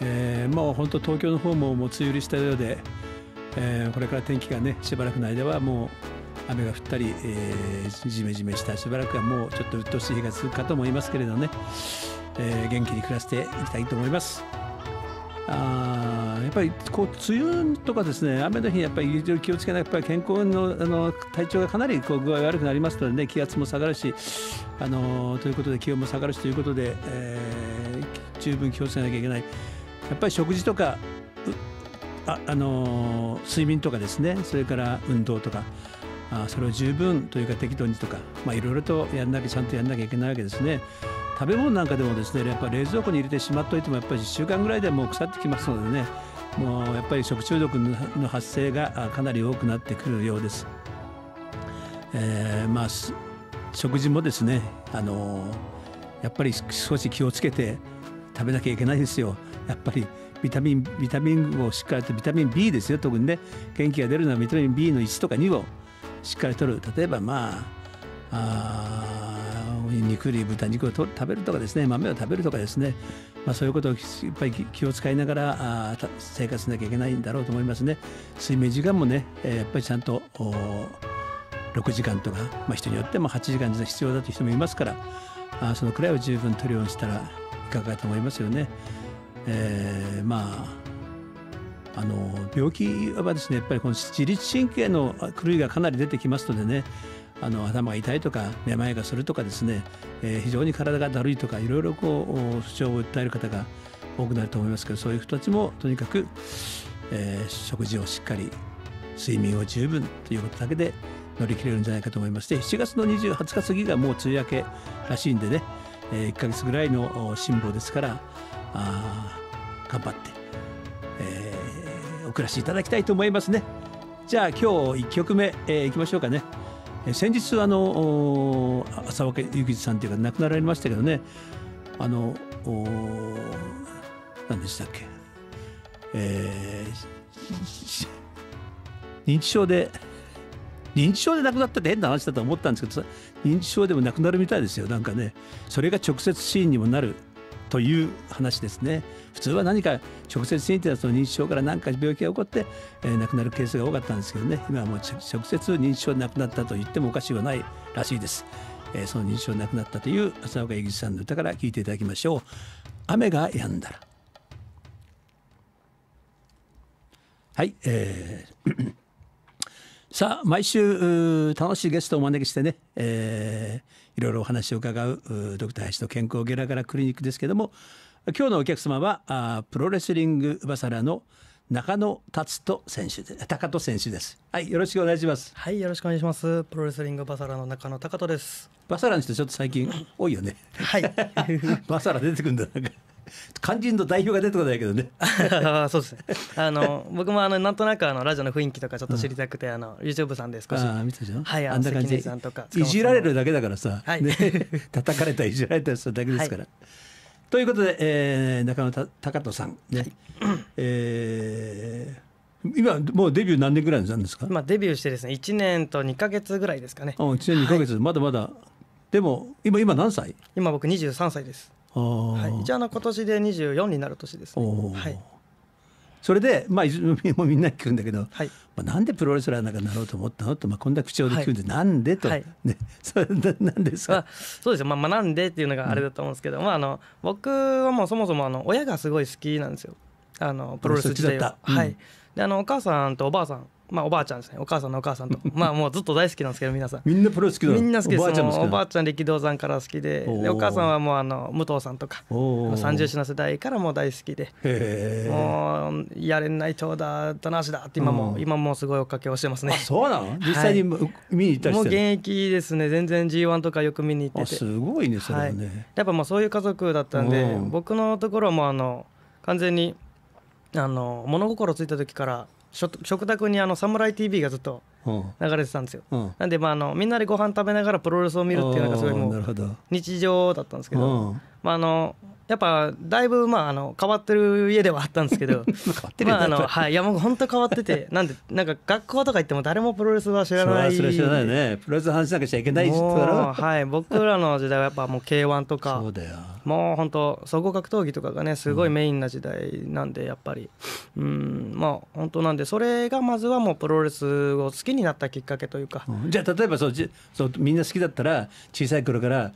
えー、もう本当東京の方ももう梅雨入りしたようで、えー、これから天気がねしばらくの間はもう雨が降ったり、えー、じめじめしたしばらくはもうちょっと鬱陶しい日が続くかと思いますけれどね、えー、元気に暮らしていきたいと思います。あやっぱりこう梅雨とかですね雨の日やっぱり気をつけないやっぱり健康のあの体調がかなりこう具合悪くなりますので、ね、気圧も下がるしあのということで気温も下がるしということで、えー、十分気をつけなきゃいけない。やっぱり食事とかあ、あのー、睡眠とかですねそれから運動とかあそれを十分というか適度にとかいろいろとやんなきゃちゃんとやんなきゃいけないわけですね。食べ物なんかでもですねやっぱ冷蔵庫に入れてしまっておいてもやっぱり1週間ぐらいでもう腐ってきますのでねもうやっぱり食中毒の発生がかなり多くなってくるようです。えー、まあ食事もですねあのー、やっぱり少し気をつけて食べなきゃいけないですよやっぱりビタミンビタミンをしっかりとビタミン B ですよ特にね元気が出るのはビタミン B の1とか2をしっかりとる例えばまああ肉類豚肉を食べるとかですね豆を食べるとかですね、まあ、そういうことをいっぱい気を使いながらあ生活しなきゃいけないんだろうと思いますね睡眠時間もね、えー、やっぱりちゃんと6時間とか、まあ、人によっても8時間必要だという人もいますからあそのくらいを十分取るようにしたら考えたと思いますよね。えー、まああの病気はですねやっぱりこの自律神経の狂いがかなり出てきますのでねあの頭が痛いとかめまいがするとかですね、えー、非常に体がだるいとかいろいろこう不調を訴える方が多くなると思いますけどそういう人たちもとにかく、えー、食事をしっかり睡眠を十分ということだけで乗り切れるんじゃないかと思いまして7月の28日過ぎがもう梅雨明けらしいんでねえ1か月ぐらいの辛抱ですからあ頑張って、えー、お暮らしいただきたいと思いますねじゃあ今日1曲目、えー、いきましょうかね、えー、先日あの浅若ゆきさんというか亡くなられましたけどねあの何でしたっけ、えー、認知症で認知症で亡くなったって変な話だと思ったんですけど認知症でもなくなるみたいですよなんかねそれが直接死因にもなるという話ですね普通は何か直接死因というのはその認知症から何か病気が起こって、えー、亡くなるケースが多かったんですけどね今はもう直接認知症で亡くなったと言ってもおかしくはないらしいです、えー、その認知症で亡くなったという浅岡英吉さんの歌から聞いていただきましょう雨が止んだらはい、えーさあ毎週楽しいゲストをお招きしてね、えー、いろいろお話を伺うドクター林の健康ゲラゲラクリニックですけども今日のお客様はあプロレスリングバサラの中野達人選手で高戸選手です。はい、よろしくお願いします。はい、よろしくお願いします。プロレスリングバサラの中野高戸です。バサラにしてちょっと最近多いよね。はい。バサラ出てくるんだ。肝心の代表が出てこないけどね そうですねあの僕もあのなんとなくあのラジオの雰囲気とかちょっと知りたくて、うん、あの YouTube さんで少しあ見たじゃんはいあんな感じさんとかいじられるだけだからさ、はいね、叩かれたいじられたりするだけですから、はいということで、えー、中野貴人さんね、はい、えー、今もうデビュー何年ぐらいなんですか今デビューしてですね1年と2か月ぐらいですかねあ1年2か月、はい、まだまだでも今今何歳今僕23歳ですはい、一応あの今年で二十四になる年ですね。はい、それで、まあ、もみんな聞くんだけど、はい、まあ、なんでプロレスラーなんかなろうと思ったのと、まあ、こんな口調で聞くんで、はい、なんでと、はい、ね、それなんですか、まあ、そうですよ、まあまあ、なんでっていうのがあれだと思うんですけど、うん、まあ、あの僕はもうそもそもあの親がすごい好きなんですよあのプロレス自体は。うん、はい、であのお母さんとおばあさんまあ、おばあちゃんですねお母さんのお母さんと まあもうずっと大好きなんですけど皆さんみんなプロ好きだみんな好きですおばあちゃん力道山から好きでお母さんはもうあの武藤さんとか三十四の世代からも大好きでもうやれない長だ棚橋だって今も、今もすごい追っかけをしてますねそうなの実際に、見に行ったりもう現役ですね全然 G1 とかよく見に行っててすごいねそれね、はい、やっぱもうそういう家族だったんで僕のところもあの完全にあの物心ついた時から食卓にあの「サムライ TV」がずっと流れてたんですよ、うん、なんでまああのみんなでご飯食べながらプロレスを見るっていうのがすごいもう日常だったんですけど、まあ、あのやっぱだいぶまああの変わってる家ではあったんですけど まああのはいいやもう本当変わってて なんでなんか学校とか行っても誰もプロレスは知らないそれ知らないねプロレスの話なきちゃいけないはい僕らの時代はやっぱもう K1 とかそうだよもう本当総合格闘技とかがねすごいメインな時代なんでやっぱりうんまあ本当なんでそれがまずはもうプロレスを好きになったきっかけというか、うん、じゃあ例えばそうじそうみんな好きだったら小さい頃から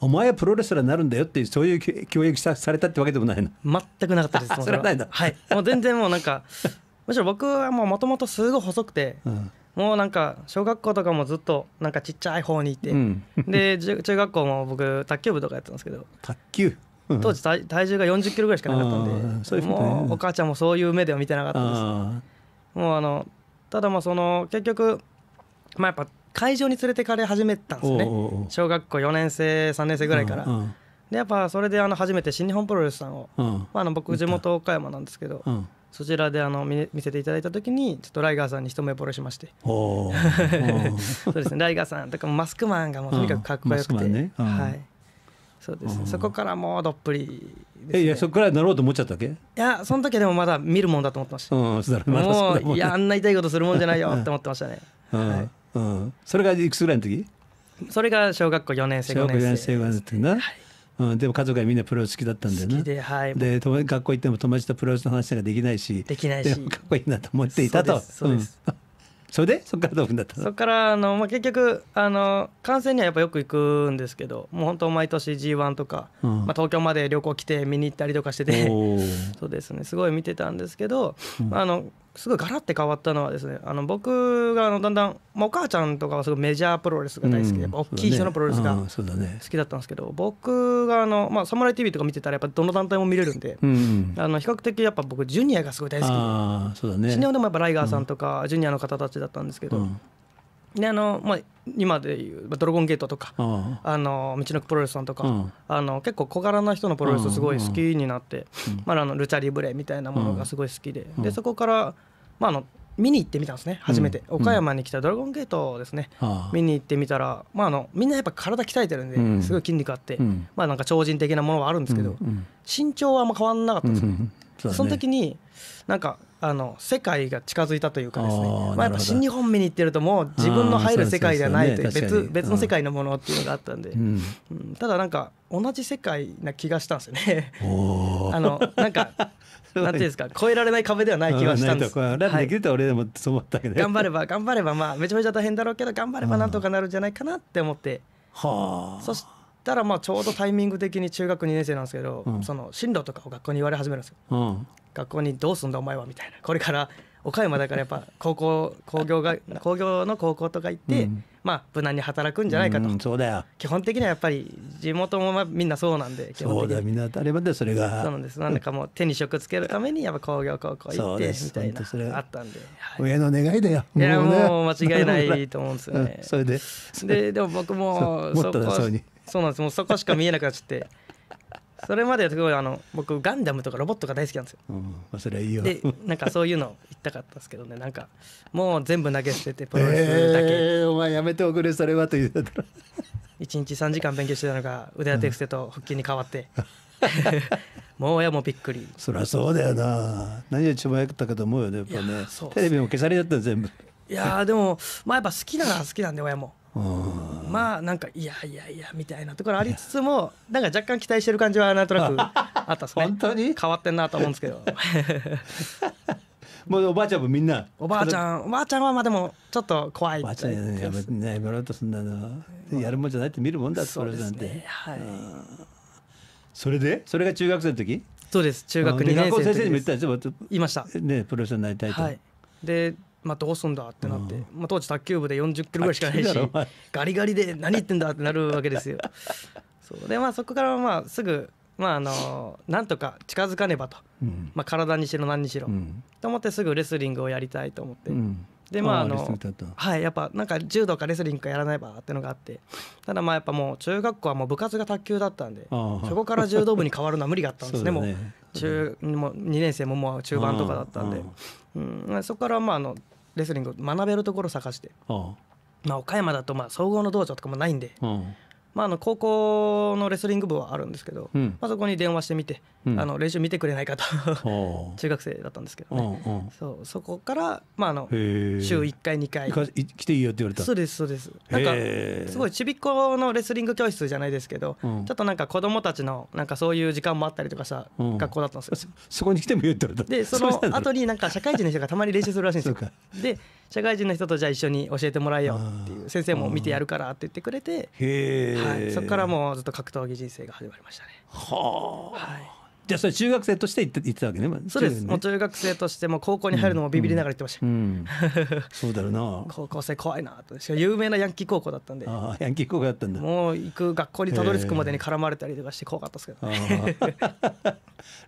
お前はプロレスラーになるんだよっていうそういう教育さされたってわけでもないの全くなかったですそれはないんだはいもう全然もうなんか むしろ僕はもともとすごい細くて、うん、もうなんか小学校とかもずっとなんかちっちゃい方にいて、うん、で中学校も僕卓球部とかやってたんですけど卓球当時体重が4 0キロぐらいしかなかったんで、ね、もうお母ちゃんもそういう目では見てなかったです、もうあのただまあその結局まあやっぱ会場に連れてかれ始めたんですよね小学校4年生3年生ぐらいから。でやっぱそれであの初めて新日本プロレスさんを、まあ、あの僕地元岡山なんですけど、そちらであの見せていただいた時にちょっとライガーさんに一目ぼれしまして そうですねライガーさんとかマスクマンがもうとにかくかっこよくて、はいそうです、ね、そこからもうどっぷりえ、ね、いやそこからなろうと思っちゃったっけいやその時でもまだ見るもんだと思ってました、もういやあんな痛いことするもんじゃないよって思ってましたね、はいうん、それがいくつぐらいの時それが小学校4年生5年生小学校4年生5の時な、うん、でも家族がみんなプロレス好きだったんだよね。で、はい、で学校行っても友達とプロレスの話なんかできないしできないしかっこいいなと思っていたと。そうです、うそれでそっからどうふったのそこからあの、まあ、結局あの観戦にはやっぱよく行くんですけどもう本当毎年 g 1とか、うん、まあ、東京まで旅行来て見に行ったりとかしてて そうですねすごい見てたんですけど、うん、あのすごいガラッて変わったのはですねあの僕があのだんだん、まあ、お母ちゃんとかはすごいメジャープロレスが大好きで、うん、大きい人のプロレスが好きだったんですけど、僕があの、まあ、サムライ TV とか見てたらやっぱどの団体も見れるんで、うん、あの比較的やっぱ僕ジュニアがすごい大好きで、ね、シネオでもやっぱライガーさんとかジュニアの方たちだったんですけど、であのまあ今でいうドラゴンゲートとか、あの道のくプロレスさんとか、あの結構小柄な人のプロレスすごい好きになって、まあ、あのルチャリブレみたいなものがすごい好きで,、でそこから、まあ、あの見に行ってみたんですね初めて、岡山に来たドラゴンゲートですね、見に行ってみたら、まあ、あのみんなやっぱ体鍛えてるんですごい筋肉あって、まあ、なんか超人的なものはあるんですけど、身長はあんま変わんなかったんですね。そ、ね,、の時になんかあの世界が近づいたというかですねまあ、やっぱ新日本見に行ってるともう自分の入る世界ではないという別、ね、別の世界のものっていうのがあったんで、うん、うん、ただなんか同じ世界な気がしたんですよねあのなんかなんていうんですか超えられない壁ではない気がしたんです。ラできると俺でもそう思ったけど、頑張れば頑張ればまあめちゃめちゃ大変だろうけど頑張ればなんとかなるんじゃないかなって思って。はあ。そしたらまあちょうどタイミング的に中学2年生なんですけど、うん、その進路とかを学校に言われ始めるんですよ、うん、学校に「どうすんだお前は」みたいなこれから岡山だからやっぱ 高校工業が工業の高校とか行って、うん、まあ無難に働くんじゃないかと、うん、そうだよ基本的にはやっぱり地元もまあみんなそうなんで基本そうだみんな当たり前でそれがそうなんですなんかもう手に職つけるためにやっぱ工業高校行ってみたいなあったんで、はい、親の願いだよいやもう間違いないと思うんですよね、うん、それでででも僕もそうにそうなんですもうそこしか見えなくなっちゃって それまではすごいあの僕ガンダムとかロボットが大好きなんですよ、うん、それはいいよでなんかそういうの言ったかったですけどねなんかもう全部投げ捨ててプロレスだけ、えー、お前やめておくれそれはと言うたら1日3時間勉強してたのが腕当て伏せと腹筋に変わって、もう親もびっくりそりゃそうだよな何を一番やったかと思うよねやっぱね、ね、テレビも消されちゃった全部いやでもまあやっぱ好きなら好きなんで親もまあなんかいやいやいやみたいなところありつつも なんか若干期待してる感じはなんとなく あったですね本当に変わってんなと思うんですけど もうおばあちゃんもみんなおばあちゃんおばあちゃんはまあでもちょっと怖いおばあちゃんやめやめろとそんなの、やるもんじゃないって見るもんだそれなんて、ね、はい、それでそれが中学生の時そうです中学2年生の時学校先生にも言ったんですよ言いましたねプロレスになりたいと、はい、でまあ、どうすんだってなって、まあ、当時卓球部で40キロぐらいしかないしガリガリで何言ってんだってなるわけですよ。そうでまあそこからまあすぐまああのなんとか近づかねばと、まあ、体にしろ何にしろ、と思ってすぐレスリングをやりたいと思って、でまああのはいやっぱなんか柔道かレスリングかやらないばってのがあってただまあやっぱもう中学校はもう部活が卓球だったんでそこから柔道部に変わるのは無理があったんですね もう中もう2年生ももう中盤とかだったんで、うん、そこからまああのレスリング学べるところ探して、まあ、岡山だとまあ総合の道場とかもないんで、まあ、あの高校のレスリング部はあるんですけど、うん、まあ、そこに電話してみて、うん、あの練習見てくれないかと 中学生だったんですけどね、うんうん、そうそこから、まあ、あの週1回2回来ていいよって言われたそうですそうですなんかすごいちびっ子のレスリング教室じゃないですけど、うん、ちょっとなんか子供たちのなんかそういう時間もあったりとかした学校だったんですよ、そこに来てもいいよって言われたでその後になんか社会人の人がたまに練習するらしいんですよで社会人の人とじゃあ一緒に教えてもらえよっていう先生も見てやるからって言ってくれて、はい、そこからもうずっと格闘技人生が始まりましたね。はあ、はいじゃあそれ中学生として言ってってたわけね。まあ、そうです。もう中学生としても高校に入るのもビビりながら行ってました。うんうん、そうだろうな。高校生怖いなと。しか有名なヤンキー高校だったんで。ああヤンキー高校だったんだ。もう行く学校にたどり着くまでに絡まれたりとかして怖かったですけど、ね。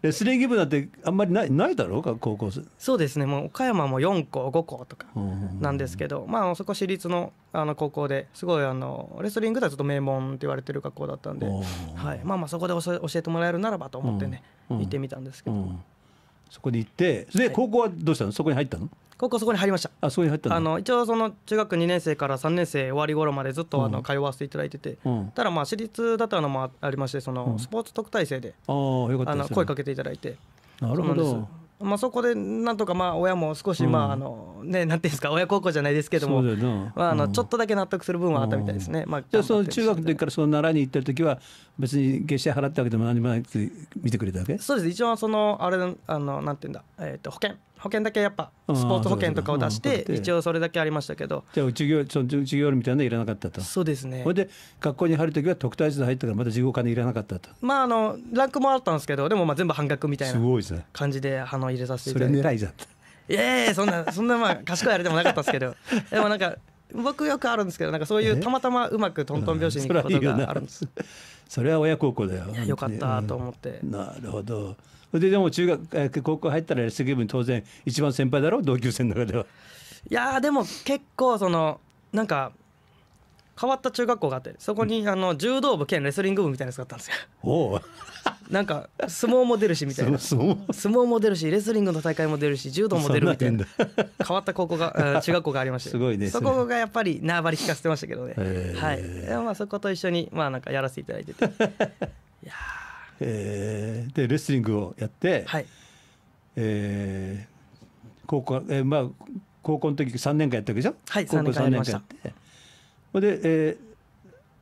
レスリング部だってあんまりないないだろうか高校生。そうですね。もう岡山も四校五校とかなんですけど、まあそこ私立のあの高校ですごいあのレスリングではちょっと名門って言われてる学校だったんで、はいまあ、まあそこで教えてもらえるならばと思ってね、行ってみたんですけど、そこに行ってで高校はどうしたのそこに入ったの高校そこに入りましたあそこに入ったあの一応その中学2年生から3年生終わり頃までずっとあの通わせていただいてて、ただまあ私立だったのもありましてそのスポーツ特待生で、あ声かけていただいてなるほどまあ、そこでなんとかまあ親も少しまああのねなんていうんですか親孝行じゃないですけどもまああのちょっとだけ納得する部分はあったみたいですね。まあ、じゃあその中学の時からその奈良に行ってる時は別に月謝払ったわけでも何もなく見てくれたわけそうです一応そのあれあのなんていうんだ、えー、と保険保険だけやっぱスポーツ保険とかを出して一応それだけありましたけどじゃあ授業その授業みたいなのいらなかったとそうですねほいで学校に入る時は特待生入ったからまた授業金いらなかったとまああのランクもあったんですけどでもまあ全部半額みたいな感じであの入れさせていただいてそれ狙いじゃったいやいやそんなそんなまあ賢いあれでもなかったですけど でもなんか僕よくあるんですけどなんかそういうたまたまうまくトントン拍子にいくことがあるんですそれは親孝行だよよかったと思ってなるほどででも中学高校入ったらレ水泳部に当然一番先輩だろう同級生の中では。いやでも結構そのなんか変わった中学校があってそこにあの柔道部兼レスリング部みたいなやつがあったんですよ。おなんか相撲も出るしみたいな 相撲も出るしレスリングの大会も出るし柔道も出るみたいな変わった高校が中学校がありましてすごい、ね、そこがやっぱり縄張り聞かせてましたけどね、はいまあ、そこと一緒に、まあ、なんかやらせていただいてて。いやーえー、でレスリングをやって、はい、えー、高校、えー、まあ高校の時三年間やったわけでしょ、はい、高校三年間やってほで、えー、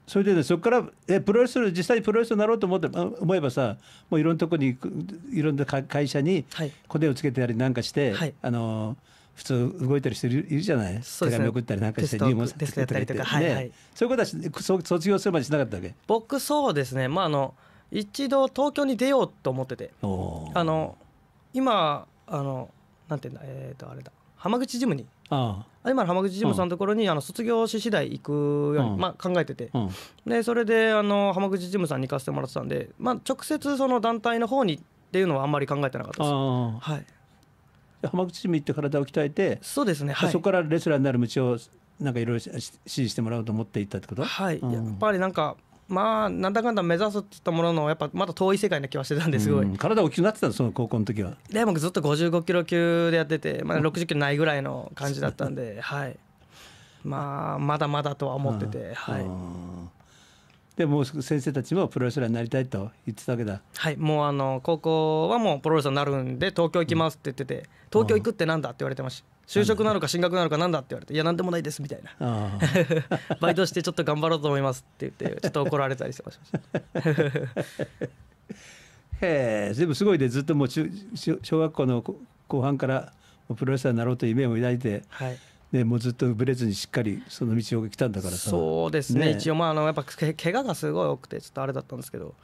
それでねそこからえプロレス実際にプロレスになろうと思ってまあ、思えばさもういろんなとこにいろんな会社にコネをつけてやりなんかして、はい、あの普通動いてる人いるじゃない、ね、手紙送ったりなんかして入門テスたりとか、はいはい、そういうことは卒業するまでしなかったわけ僕そうですねまああの一度東京に出ようと思っててあの今あのなんていうんだえっ、ー、とあれだ浜口ジムにあ今の浜口ジムさんのところにあの卒業し次第行くように、まあ、考えてて、でそれであの浜口ジムさんに行かせてもらってたんで、まあ、直接その団体の方にっていうのはあんまり考えてなかったです。浜口ジム行って体を鍛えてそうですね、はい、そこからレスラーになる道をなんかいろいろ指示してもらおうと思っていったってことはい、やっぱりなんかまあなんだかんだ目指すって言ったもののやっぱまだ遠い世界な気はしてたんですごい、うん、体大きくなってたその高校の時はでもずっと55キロ級でやっててまだ60キロないぐらいの感じだったんではいまあまだまだとは思っててはいでもう先生たちもプロレスラーになりたいと言ってたわけだはいもうあの高校はもうプロレスラーになるんで東京行きますって言ってて、東京行くってなんだって言われてました就職なのか進学なのかなんだって言われて「いや何でもないです」みたいな「バイトしてちょっと頑張ろうと思います」って言って ちょっと怒られたりしてました へえでもすごいで、ね、ずっともう中小学校の後半からプロレスラーになろうという夢を抱いて、はい、ね、もうずっとぶれずにしっかりその道を来たんだからさそうですね、ね、一応まああのやっぱけ怪我がすごい多くてちょっとあれだったんですけど、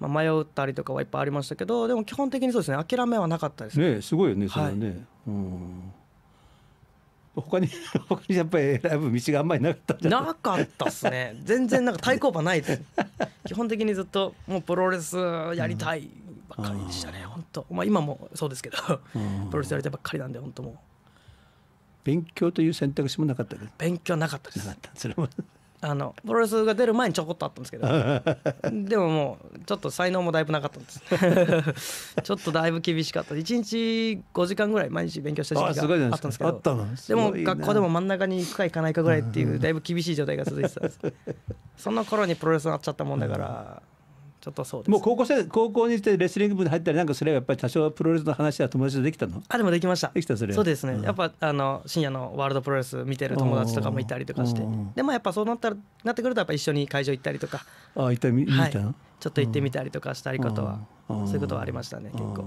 まあ、迷ったりとかはいっぱいありましたけどでも基本的にそうですね諦めはなかったですね、ね、すごいよねそれはね、はい、うん他に 他にやっぱり選ぶ道があんまりなかったじゃななかったっすね全然なんか対抗馬ないです基本的にずっともうプロレスやりたいばっかりでしたね、うん、本当まあ今もそうですけど、うん、プロレスやりたいばっかりなんで本当もう勉強という選択肢もなかった勉強なかったですなかったそれもあのプロレスが出る前にちょこっとあったんですけど でももうちょっと才能もだいぶなかったんです ちょっとだいぶ厳しかった1日5時間ぐらい毎日勉強した時期があったんですけどでも学校でも真ん中に行くか行かないかぐらいっていう だいぶ厳しい状態が続いてたんですその頃にプロレスになっちゃったもんだからちょっとそうです、もう高校生高校にしてレスリング部に入ったりなんかすればやっぱり多少プロレスの話は友達とできたのあでもできましたできたそれそうですね、うん、やっぱあの深夜のワールドプロレス見てる友達とかもいたりとかしてでもやっぱそうなったらなってくるとやっぱ一緒に会場行ったりとかあ行った見た、はい、ちょっと行ってみたりとかしたりことはそういうことはありましたね結構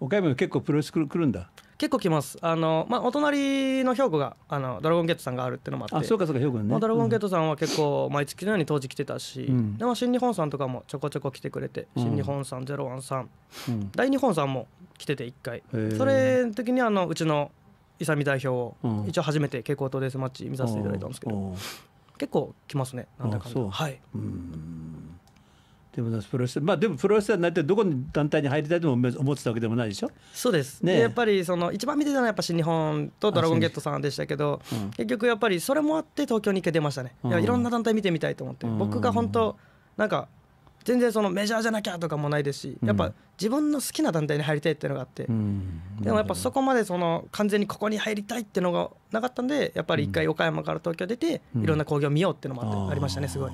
岡山結構プロレス来るんだ結構来ますあの、まあ、お隣の兵庫があのドラゴンゲットさんがあるっていうのもあってそうかそうか兵庫ね、まあ、ドラゴンゲットさんは結構毎月のように当時来てたし、うん、でも新日本さんとかもちょこちょこ来てくれて、うん、新日本さんゼロワンさん、うん、大日本さんも来てて1回、それの時にあのうちの勇美代表を一応初めて蛍光灯デスマッチ見させていただいたんですけど、結構来ますねなんだかんだはいうんでもプロレス、まあ、でもプロレスラーになってどこに団体に入りたいとも思ってたわけでもないでしょそうです、ね、やっぱりその一番見てたのはやっぱ新日本とドラゴンゲットさんでしたけど、うん、結局やっぱりそれもあって東京に行け出ましたね、うん、いやいろんな団体見てみたいと思って、うん、僕が本当なんか全然そのメジャーじゃなきゃとかもないですしやっぱ自分の好きな団体に入りたいっていうのがあって、でもやっぱそこまでその完全にここに入りたいっていうのがなかったんでやっぱり一回岡山から東京出ていろんな興行見ようっていうのもあって、ありましたねすごい。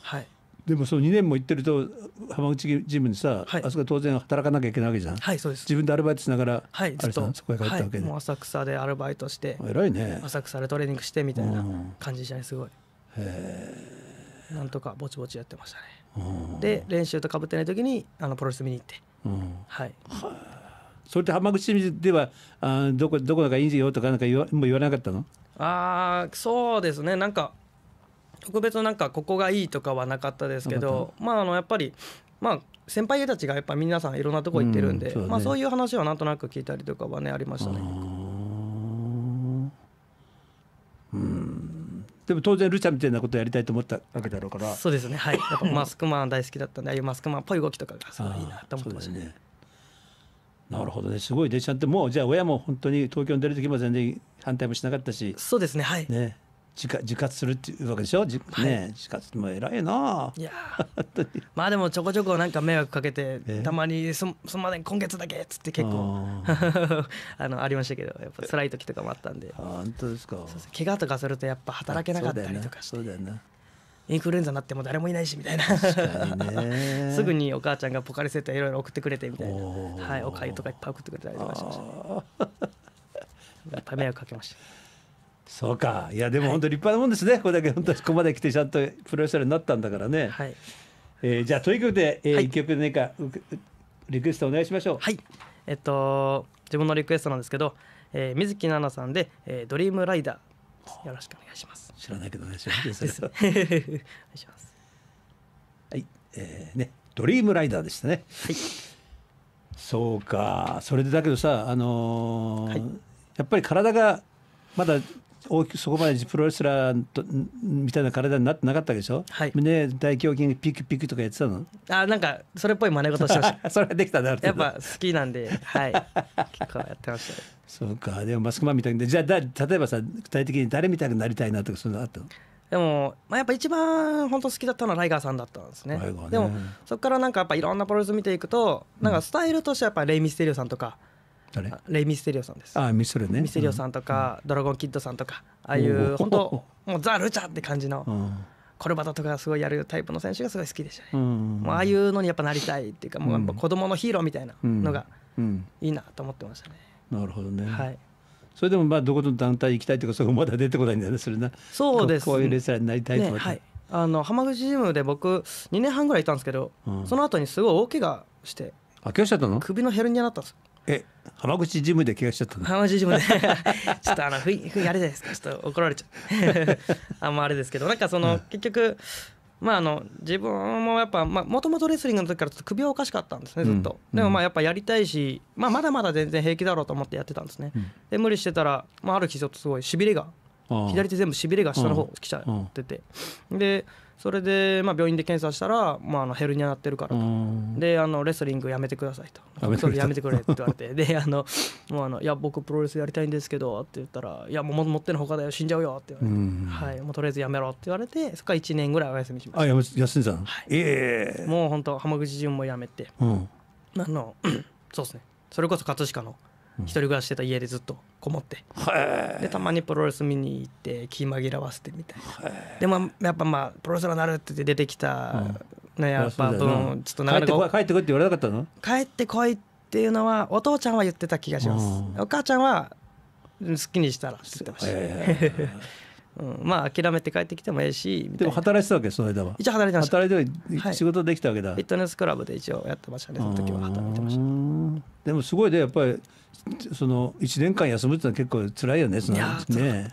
はいでもその2年も行ってると浜口ジムにさ、はい、あそこ当然働かなきゃいけないわけじゃん、はい、そうです自分でアルバイトしながら、はい、ずっとそこへ帰ったわけで、はい、浅草でアルバイトして偉いね浅草でトレーニングしてみたいな感じでしたねすごい、うん、へえなんとかぼちぼちやってましたね、うん、で練習とかぶってない時にあのプロレス見に行って、うん、はいそれって浜口ジムではあどこどこだかいいんよとかなんか言わもう言わなかったのああそうですねなんか特別なんかここがいいとかはなかったですけどまああのやっぱりまあ先輩たちがやっぱ皆さんいろんなとこ行ってるんで、うん、そう、ね、まあ、そういう話はなんとなく聞いたりとかはねありましたね。でも当然ルチャみたいなことやりたいと思ったわけだろうからそうですねはいやっぱマスクマン大好きだったんでああいうマスクマンっぽい動きとかがすごいいいなと思ってましたね。なるほどねすごい電車ってもうじゃあ親も本当に東京に出る時も全然反対もしなかったしそうですねはいね自自活するっていうわけでしょ、ね、はい、自活も偉いないや まあでもちょこちょこなんか迷惑かけてたまにそ「そんまで今月だけ」っつって結構 あのありましたけどやっぱ辛い時とかもあったんで本当ですか怪我とかするとやっぱ働けなかったりとかしてそうだよねインフルエンザになっても誰もいないしみたいな すぐにお母ちゃんがポカリセットいろいろ送ってくれてみたいなお,、はい、おかゆとかいっぱい送ってくれたりとかしました、ね、っぱ迷惑かけましたそうかいやでも本当立派なもんですね、はい、これだけ本当にここまで来てちゃんとプロレスラーになったんだからね、はいえー、じゃあということで、えーはい、1曲何かリクエストお願いしましょうはいえっと自分のリクエストなんですけど、えー、水木奈々さんで、えー「ドリームライダー」よろしくお願いします知らないけどね知らない です お願いしますはいえーね、ねドリームライダーでしたねはいそうかそれでだけどさあのーはい、やっぱり体がまだ大きくそこまでプロレスラーとみたいな体になってなかったでしょ、はい、胸大胸筋ピクピクとかやってたのあなんかそれっぽい真似事してました それできたなやっぱ好きなんではい結構やってました、そうかでもマスクマンみたいにじゃあだ例えばさ具体的に誰みたいになりたいなとかそういうのあったのでも、まあ、やっぱ一番本当好きだったのはライガーさんだったんですね、ね、でもそこからなんかやっぱいろんなプロレス見ていくとなんかスタイルとしてはやっぱレイ・ミステリオさんとか、うん誰レイ・ミステリオさんですあミステリオねミステリオさんとか、うん、ドラゴンキッドさんとかああいう本当もうザ・ルチャーって感じの、うん、コルバトとかすごいやるタイプの選手がすごい好きでしたね、うん、もうああいうのにやっぱなりたいっていうか、もうやっぱ子供のヒーローみたいなのがいいなと思ってましたね、なるほどねはいそれでもまあどこの団体行きたいとかそこまだ出てこないんだよねそれなそうですこういうレスラーになりたいとか、ね、はいあの浜口ジムで僕2年半ぐらいいたんですけど、うん、その後にすごい大怪我してあ怪我しちゃったの首のヘルニアだったんですえ浜口ジムで怪我しちゃった浜口ジムで ちょっとあのふいふいあれですかちょっと怒られちゃう あんまあれですけどなんかその、うん、結局まああの自分もやっぱもともとレスリングの時からちょっと首はおかしかったんですねずっと、うん、でもまあやっぱやりたいし、まあ、まだまだ全然平気だろうと思ってやってたんですね、うん、で無理してたら、まあ、ある日ちょっとすごいしびれが左手全部しびれが下の方来ちゃっててでそれで、まあ、病院で検査したら、まあ、あのヘルニアなってるからとであのレスリングやめてくださいとそれやめてくれって言われてであのもうあのいや僕プロレスやりたいんですけどって言ったらいやもう持ってのほかだよ死んじゃうよって言われて、はい、もうとりあえずやめろって言われてそこから1年ぐらいお休みしましたあや休んでの、はい、ええもう本当浜口淳もやめて、うん、あの そうですねそれこそ葛飾の一人暮らししてた家でずっとこもって、でたまにプロレス見に行って気紛らわせてみたいな、でもやっぱまあプロレスラーになるって出てきた、ねやっぱ分ちょっとなく帰ってこいって言われなかったの帰ってこいっていうのはお父ちゃんは言ってた気がします、お母ちゃんは好きにしたらって言ってました、まあ諦めて帰ってきてもええしでも働いてたわけその間は一応働いてました働いて仕事できたわけだ、フィットネスクラブで一応やってましたねその時は働いてましたでもすごいで、ね、やっぱりその1年間休むってのは結構辛いよねそのね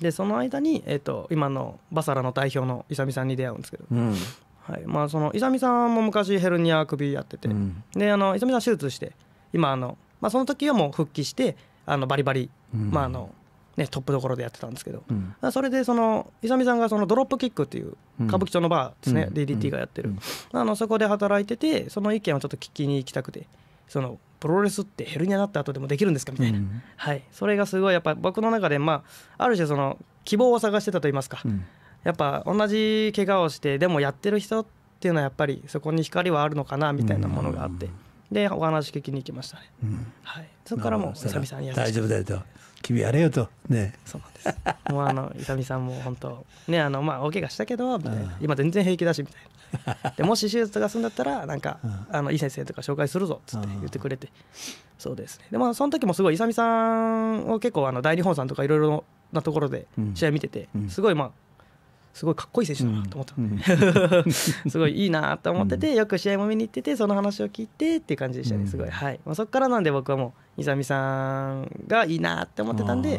でその間に、えーと、今のバサラの代表の勇さんに出会うんですけど、うんはいまあ、その勇さんも昔ヘルニア首やってて、うん、であの勇さん手術して今あの、まあ、その時はもう復帰してあのバリバリ、うん、まああのね、トップどころでやってたんですけど、うん、それでその勇さんがそのドロップキックっていう歌舞伎町のバーですね、うん、DDT がやってる、うん、あのそこで働いててその意見をちょっと聞きに行きたくてそのプロレスってヘルニアになった後でもできるんですかみたいな、はい、それがすごいやっぱ僕の中で、まあ、ある種その希望を探してたと言いますか、やっぱ同じ怪我をしてでもやってる人っていうのはやっぱりそこに光はあるのかなみたいなものがあって。でお話聞きに行きましたね、はい、そこからもさ々に優しく大丈夫だよと君やれよとねそうなんですもうあの 勇さんも本当ねあのまあ大怪我したけどみたいな今全然平気だしみたいな でもし手術が済んだったらなんか、あのいい先生とか紹介するぞっつって言ってくれて、そうですねでもその時もすごい勇さんを結構あの大日本さんとかいろいろなところで試合見てて、すごいまあすごいかっこいい選手だなと思ったの すごいいいなと思っててよく試合も見に行っててその話を聞いてっていう感じでしたねすごいはい、まあ、そこからなんで僕はも勇さんがいいなって思ってたんで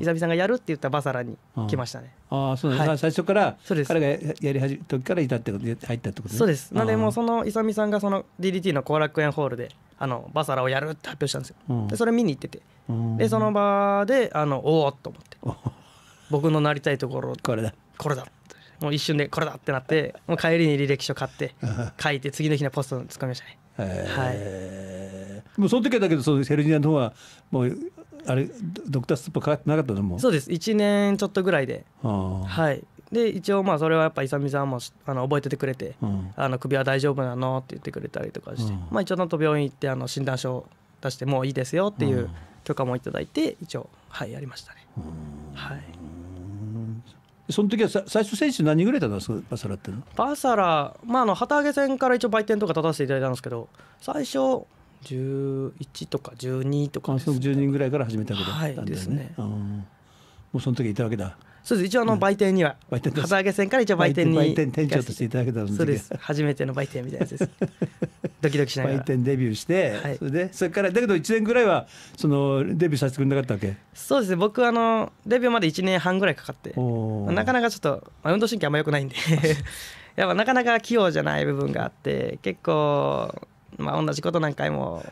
勇さんがやるって言ったバサラに来ましたね。ああそうです、はい、最初から彼がやり始め時からいたってこと入ったってこと、ね、そうですなのでもうその勇さんがその DDT の後楽園ホールであのバサラをやるって発表したんですよ。うん、でそれ見に行っててでその場であのおおっと思って僕のなりたいところこれだこれだもう一瞬でこれだってなってもう帰りに履歴書買って書いて次の日のポストに突っ込みましたね。はいもその時はだけどそのヘルニアの方はもうあれドクターストップかかってなかったのもそうです1年ちょっとぐらいではいで一応まあそれはやっぱ勇さんもあの覚えててくれて、うん、あの首は大丈夫なのって言ってくれたりとかして、うん、まあ、一応なんと病院行ってあの診断書出してもういいですよっていう許可もいただいて一応はいやりましたね、はいその時はさ最初選手何ぐらいだったんですかバサラってのバサラまああの旗揚げ戦から一応売店とか立たせていただいたんですけど最初11とか12とか、ね、その10人ぐらいから始めたわけだったんですねはい、もうその時いたわけだそうです一応あの売店には、う旗揚げ船から一応売店に売店店長としていただけたそうです初めての売店みたいなやつです ドキドキしながら売店デビューして、はい、それでそれからだけど1年ぐらいはそのデビューさせてくれなかったわけそうですね僕あのデビューまで1年半ぐらいかかってなかなかちょっと、まあ、運動神経あんまよくないんで やっぱなかなか器用じゃない部分があって結構まあ、同じこと何回も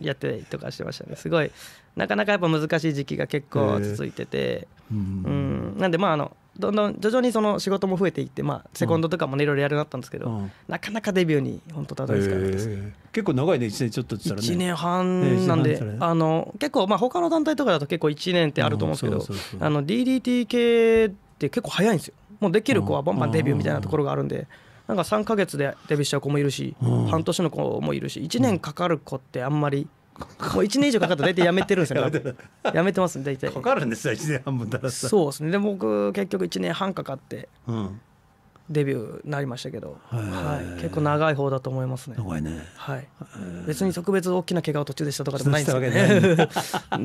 やってとかしてましたねすごいなかなかやっぱ難しい時期が結構続いてて、うん、なんでまああのどんどん徐々にその仕事も増えていって、まあ、セコンドとかもねいろいろやるようになったんですけど、うん、なかなかデビューに本当たどり着かないです、結構長いね1年ちょっとっね1年半なんで、あの結構まあ他の団体とかだと結構1年ってあると思うんですけど、あの DDT 系って結構早いんですよもうできる子はバンバンデビューみたいなところがあるんで、なんか3か月でデビューしちゃう子もいるし、うん、半年の子もいるし1年かかる子ってあんまり、もう1年以上かかったら大体やめてるんですよやめてます大体かかるんですよ1年半分たらそうですねで僕結局1年半かかって、デビューなりましたけど、はい、結構長い方だと思いますね。長いね。はい。別に特別大きな怪我を途中でしたとかでもないんですよ、ね、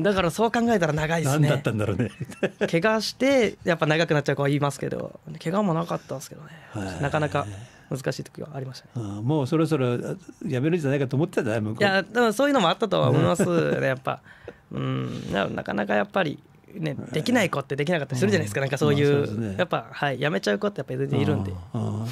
だからそう考えたら長いですね。だったんだろうね。怪我してやっぱ長くなっちゃう子はいますけど、怪我もなかったんですけどね。なかなか。難しい時はありましたね、うん、もうそろそろやめるんじゃないかと思ってたんだいこういやでもそういうのもあったとは思いますねやっぱうんなかなかやっぱりね、できない子ってできなかったりするじゃないですか、なんかそういう,、ね、やっぱ、はい、やめちゃう子ってやっぱりいるんで、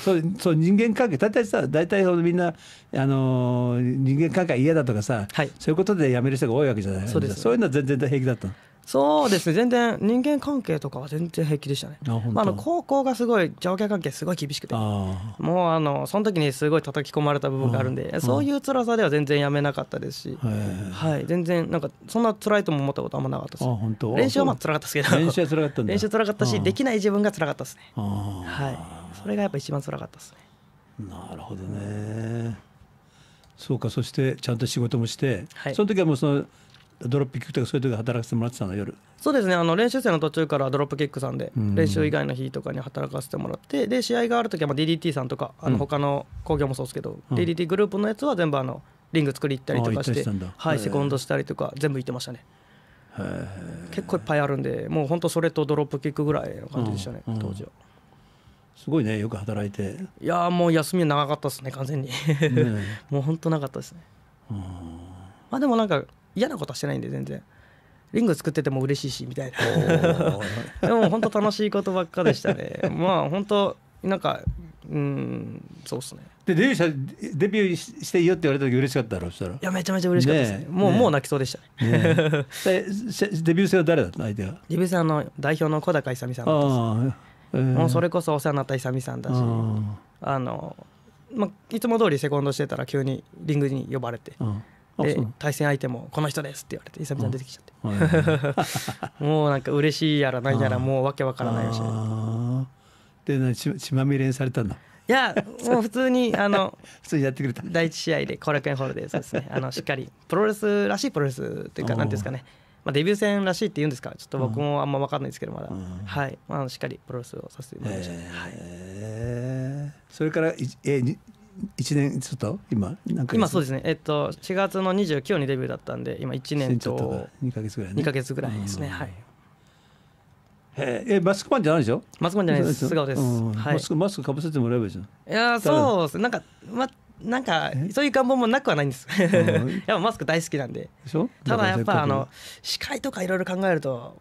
そうそう人間関係大体さ大体みんな、あのー、人間関係嫌だとかさ、はい、そういうことでやめる人が多いわけじゃないそうです、ね、そういうのは全然平気だったそうですね全然人間関係とかは全然平気でしたねあ、まあ、あの高校がすごい上下関係すごい厳しくてもうあのその時にすごい叩き込まれた部分があるんでそういう辛さでは全然やめなかったですし、はい、全然なんかそんな辛いとも思ったことあんまなかったです練習はまあ辛かったですけど練習は辛かった練習辛かったしできない自分が辛かったですねはいそれがやっぱ一番辛かったですねなるほどねそうかそしてちゃんと仕事もして、はい、その時はもうそのドロップキックとかそういう時働かせてもらってたの夜そうですねあの練習生の途中からドロップキックさんで練習以外の日とかに働かせてもらってで試合がある時はまあ DDT さんとかあの他の工業もそうですけど、うん、DDT グループのやつは全部あのリング作り行ったりとかしてはいセコンドしたりとか全部行ってましたね結構いっぱいあるんでもう本当それとドロップキックぐらいの感じでしたね、うん、当時は。すごいねよく働いていやもう休み長かったですね完全に もう本当なかったですねまあでもなんか嫌なことはしてないんで全然リング作ってても嬉しいしみたいなでも本当楽しいことばっかでしたね まあ本当なんかうんそうっすねでデビューしたデビューしていいよって言われた時嬉しかったろそしたらいやめちゃめちゃ嬉しかったですね、ね、もう、ね、もう泣きそうでしたね、ね デビュー戦は誰だった相手はデビュー戦の代表の小高勇さんだったえー、もうそれこそお世話になった勇さんだしあの、まあ、いつも通りセコンドしてたら急にリングに呼ばれて、うんで対戦相手もこの人ですって言われて勇ちゃん出てきちゃって、もうなんか嬉しいやらないやらもうわけわからないよしで血まみれにされたんだいやもう普通にあの 普通にやってくれた第一試合で後楽園ホールでそうですねあのしっかりプロレスらしいプロレスというかなんですかねまあデビュー戦らしいって言うんですかちょっと僕もあんま分かんないですけどまだ、はい、まあ、しっかりプロレスをさせてもらいました、えー、はい、それからえー、1年ちょっと今今そうですねえっと4月の29にデビューだったんで今1年と2か月ぐらい、ね、2か月ぐらいですね、はいえマスクマンじゃないでしょマスクマンじゃないです素顔です、マスクマスクかぶせてもらえばいいじゃんいやそうですなんかまなんかそういう願望もなくはないんです やっぱマスク大好きなんでただやっぱあの視界とかいろいろ考えると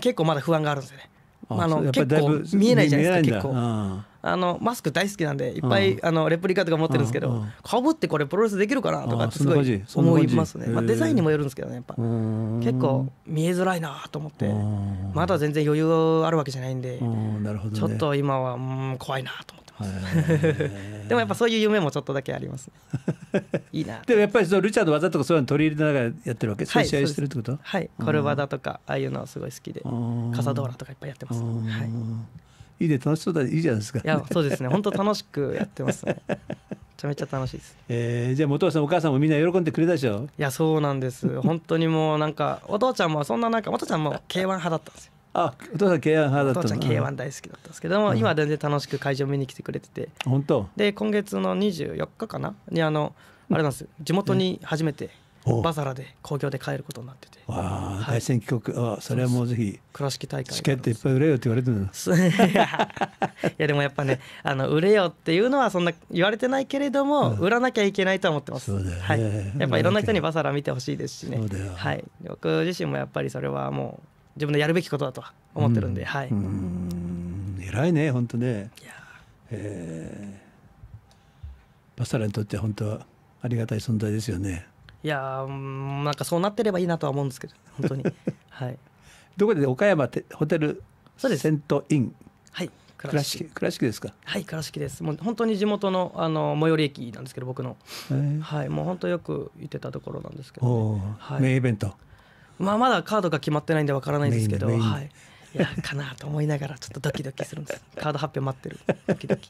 結構まだ不安があるんですよねあの結構見えないじゃないですか結構あのマスク大好きなんでいっぱいあのレプリカとか持ってるんですけどかぶってこれプロレスできるかなとかすごい思いますね、まあ、デザインにもよるんですけどねやっぱ結構見えづらいなと思ってまだ全然余裕あるわけじゃないんで、ちょっと今はうん怖いなと思って。ます でもやっぱそういう夢もちょっとだけあります、ね、いいなでもやっぱりそのルチャード技とかそういうの取り入れながらやってるわけ、はい、試合してるってことはいコルバとかああいうのすごい好きでカサドーラとかいっぱいやってます、はい、いいで楽しそうだいいじゃないですか、ね、いやそうですね本当楽しくやってますねめちゃめちゃ楽しいです、えー、じゃあお父さんお母さんもみんな喜んでくれたでしょいやそうなんです本当にもうなんかお父ちゃんもそんななんかお父ちゃんも K1 派だったんですよあお父さん K1 派だったお父ちゃん K1 大好きだったんですけども、うん、今全然楽しく会場見に来てくれてて本当で今月の24日かなにあのあれなんです地元に初めて、うんバサラで興行で帰ることになっててああ、凱戦帰国あそれはもうぜひ倉敷大会チケットいっぱい売れよって言われてるの いやでもやっぱねあの売れよっていうのはそんな言われてないけれども、売らなきゃいけないとは思ってます、ね、はい、やっぱいろんな人にバサラ見てほしいですしねはい僕自身もやっぱりそれはもう自分でやるべきことだと思ってるんで、うん、はい偉いね本当ねいや、えバサラにとっては本当はありがたい存在ですよねいやーなんかそうなってればいいなとは思うんですけど本当に はいどこで岡山てホテルセントインはい倉敷倉敷ですかはい倉敷ですもう本当に地元のあの最寄り駅なんですけど僕の、はいもう本当よく行ってたところなんですけど、ね、はい、メインイベントまあまだカードが決まってないんでわからないんですけどはいいやかなと思いながらちょっとドキドキするんです カード発表待ってるドキドキ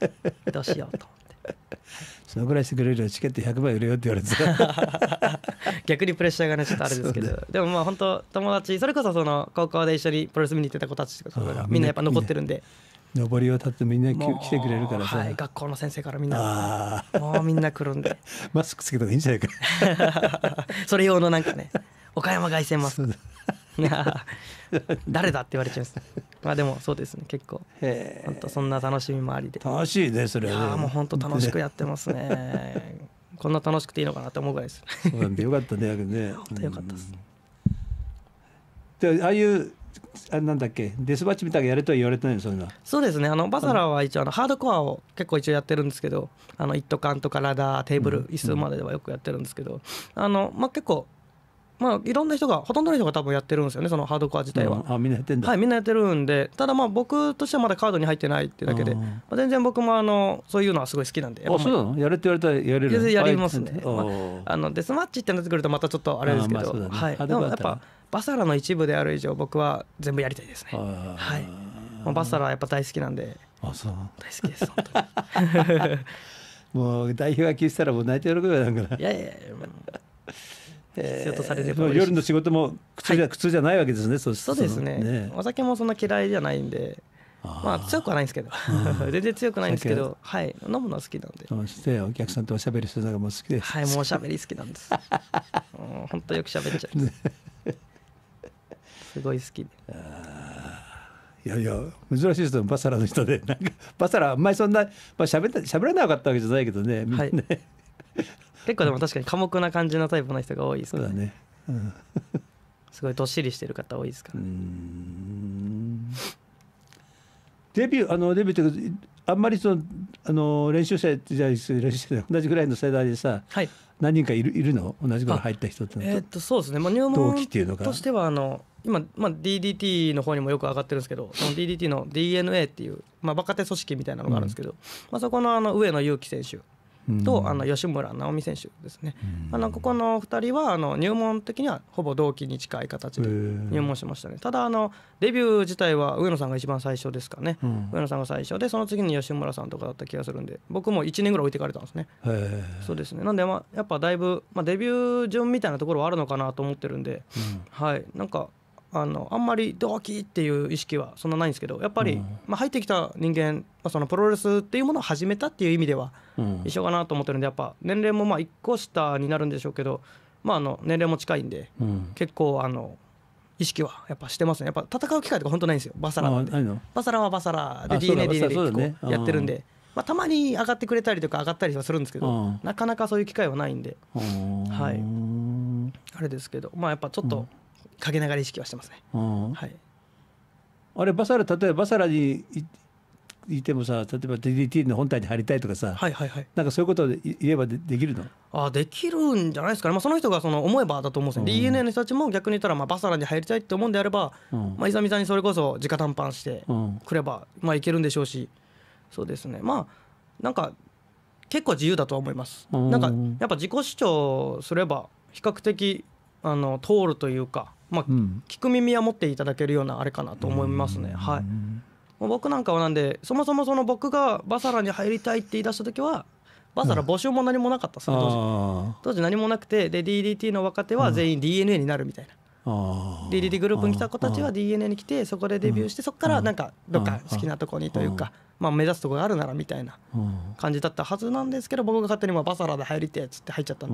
どうしようと そのぐらいしてくれるよチケット100倍売れよって言われて 逆にプレッシャーがねちょっとあれですけどでもまあ本当友達それこそその高校で一緒にプロレス見に行ってた子たちとかみんなやっぱ残ってるんで。上りを立ってみんな来てくれるからさ、はい、学校の先生からみんなもうみんな来るんでマスクつけた方がいいんじゃないか それ用のなんかね岡山凱旋マスク誰だって言われちゃうんですまあでもそうですね結構本当そんな楽しみもありで楽しいねそれは、ね、もう本当楽しくやってますねこんな楽しくていいのかなと思うぐらいですよかったねね本当よかったです、うん、でああいうあなんだっけデスバッチみたいなやれとは言われてないのそんなそうですねあのバサラは一応あのハードコアを結構一応やってるんですけどあの一斗缶とかラダーテーブル、椅子まではよくやってるんですけど、あのまあ結構まあ、いろんな人がほとんどの人が多分やってるんですよねそのハードコア自体は、うん、あみんなやってんだはいみんなやってるんでただまあ僕としてはまだカードに入ってないっていうだけで、まあ、全然僕もあのそういうのはすごい好きなんであそうなのやれって言われたらやれるのやりますね、まあ、あのデスマッチってなってくるとまたちょっとあれですけど、ね、はい、でもやっぱバサラの一部である以上僕は全部やりたいですねはいバサラやっぱ大好きなんであそう大好きです本当に もう代表が聞いたらもう泣いて喜や、ないからいやいやいや必要とされる、えー、夜の仕事も苦痛じゃ,、苦痛じゃないわけですね、はそうですね、ね、お酒もそんな嫌いじゃないんでまあ強くはないんですけど 全然強くないんですけど、はい、飲むのは好きなんでそしてお客さんとおしゃべりするのがもう好きではいもうおしゃべり好きなんですもう本当よくしゃべっちゃう、ね、すごい好きいやいや珍しいですよバサラの人でなんかバサラあんまりそんな、まあ、しゃべしゃべらなかったわけじゃないけどねみんなね、はい結構でも確かに寡黙な感じのタイプの人が多いですから、ね、そうだね、すごいどっしりしてる方多いですから、デビューあのデビューっていうあんまりそのあの練習生じゃ練習生同じぐらいの世代でさ、はい、何人かいるいるの同じぐらい入った人ってえー、っとそうですね、まあ、入門としてはあの今、まあ、DDT の方にもよく上がってるんですけどその DDT の DNA っていう、まあ、若手組織みたいなのがあるんですけど、うん、まあ、そこのあの上野勇輝選手と、あの吉村直美選手ですね、あのここの2人はあの入門的にはほぼ同期に近い形で入門しましたね、ただあのデビュー自体は上野さんが一番最初ですかね、上野さんが最初でその次に吉村さんとかだった気がするんで僕も1年ぐらい置いてかれたんですねそうですねなんで、まあ、やっぱだいぶ、まあ、デビュー順みたいなところはあるのかなと思ってるんで、はいなんかあのあんまり動機っていう意識はそんなないんですけどやっぱり、うん、まあ、入ってきた人間、まあ、そのプロレスっていうものを始めたっていう意味では一緒かなと思ってるんでやっぱ年齢もまあ1個下になるんでしょうけど、まあ、あの年齢も近いんで、うん、結構あの意識はやっぱしてますねやっぱ戦う機会とか本当ないんですよバサラバサラはバサラで DNA DNA で結構やってるんで。まあ、たまに上がってくれたりとか上がったりはするんですけど、なかなかそういう機会はないんで、はい、あれですけど、まあ、やっぱちょっと陰ながら意識はしてますね。はい、あれバサラ例えばバサラにいてもさ例えば DDT の本体に入りたいとかさ、はいはいはい、なんかそういうことで言えばできるのあできるんじゃないですかね、まあ、その人がその思えばだと思うんですよ、ね、うん、DNA の人たちも逆に言ったらまあバサラに入りたいって思うんであれば、うん、まあ、いざみざにそれこそ直談判してくれば、まあ、いけるんでしょうしそうですねまあなんか結構自由だとは思います、うん、なんかやっぱ自己主張すれば比較的あの通るというかまあ、聞く耳は持っていただけるようなあれかなと思いますね。はい僕なんかはなんでそもそもその僕がバサラに入りたいって言い出した時はバサラ募集も何もなかったすね、当時当時何もなくてで DDT の若手は全員 DNA になるみたいな。DDT グループに来た子たちは DNA に来てそこでデビューしてそこからなんかどっか好きなとこにというかまあ目指すとこがあるならみたいな感じだったはずなんですけど僕が勝手にバサラで入りてっつって入っちゃったん